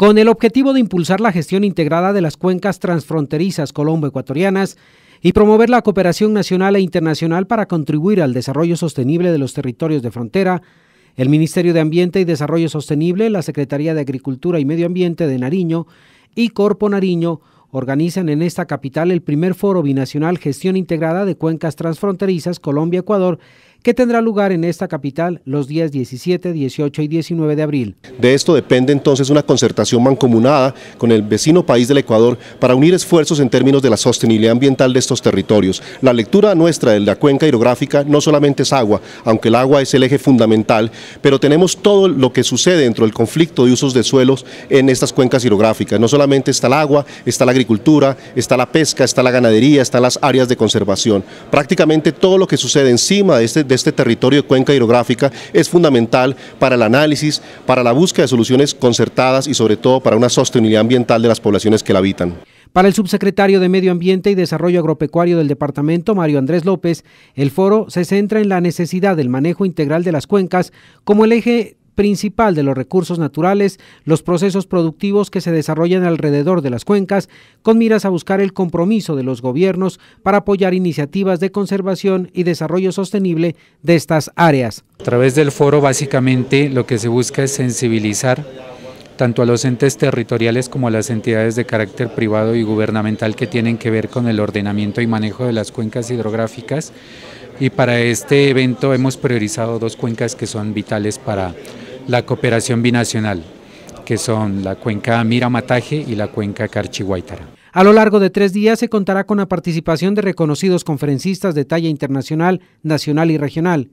Con el objetivo de impulsar la gestión integrada de las cuencas transfronterizas colombo-ecuatorianas y promover la cooperación nacional e internacional para contribuir al desarrollo sostenible de los territorios de frontera, el Ministerio de Ambiente y Desarrollo Sostenible, la Secretaría de Agricultura y Medio Ambiente de Nariño y Corpo Nariño organizan en esta capital el primer foro binacional Gestión Integrada de Cuencas Transfronterizas Colombia-Ecuador que tendrá lugar en esta capital los días 17, 18 y 19 de abril. De esto depende entonces una concertación mancomunada con el vecino país del Ecuador para unir esfuerzos en términos de la sostenibilidad ambiental de estos territorios. La lectura nuestra de la cuenca hidrográfica no solamente es agua, aunque el agua es el eje fundamental, pero tenemos todo lo que sucede dentro del conflicto de usos de suelos en estas cuencas hidrográficas. No solamente está el agua, está la agricultura, está la pesca, está la ganadería, están las áreas de conservación. Prácticamente todo lo que sucede encima de este de este territorio de cuenca hidrográfica es fundamental para el análisis, para la búsqueda de soluciones concertadas y sobre todo para una sostenibilidad ambiental de las poblaciones que la habitan. Para el subsecretario de Medio Ambiente y Desarrollo Agropecuario del departamento, Mario Andrés López, el foro se centra en la necesidad del manejo integral de las cuencas como el eje principal de los recursos naturales, los procesos productivos que se desarrollan alrededor de las cuencas, con miras a buscar el compromiso de los gobiernos para apoyar iniciativas de conservación y desarrollo sostenible de estas áreas. A través del foro básicamente lo que se busca es sensibilizar tanto a los entes territoriales como a las entidades de carácter privado y gubernamental que tienen que ver con el ordenamiento y manejo de las cuencas hidrográficas. Y para este evento hemos priorizado dos cuencas que son vitales para la cooperación binacional, que son la cuenca Miramataje y la cuenca Carchiguaitara A lo largo de tres días se contará con la participación de reconocidos conferencistas de talla internacional, nacional y regional.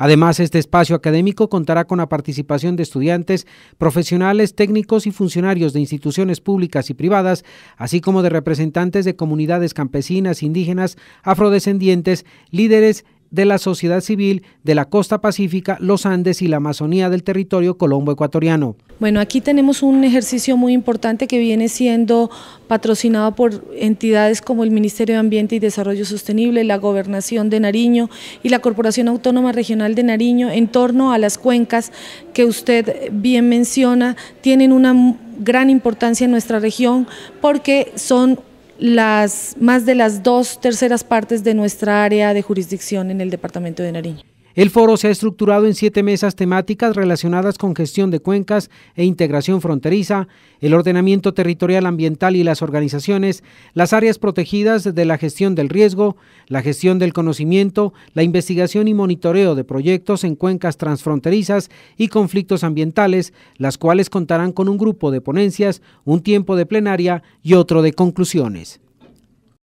Además, este espacio académico contará con la participación de estudiantes, profesionales, técnicos y funcionarios de instituciones públicas y privadas, así como de representantes de comunidades campesinas, indígenas, afrodescendientes, líderes de la sociedad civil de la costa pacífica, los Andes y la Amazonía del territorio colombo ecuatoriano. Bueno, aquí tenemos un ejercicio muy importante que viene siendo patrocinado por entidades como el Ministerio de Ambiente y Desarrollo Sostenible, la Gobernación de Nariño y la Corporación Autónoma Regional de Nariño en torno a las cuencas que usted bien menciona, tienen una gran importancia en nuestra región porque son las, más de las dos terceras partes de nuestra área de jurisdicción en el departamento de Nariño. El foro se ha estructurado en siete mesas temáticas relacionadas con gestión de cuencas e integración fronteriza, el ordenamiento territorial ambiental y las organizaciones, las áreas protegidas de la gestión del riesgo, la gestión del conocimiento, la investigación y monitoreo de proyectos en cuencas transfronterizas y conflictos ambientales, las cuales contarán con un grupo de ponencias, un tiempo de plenaria y otro de conclusiones.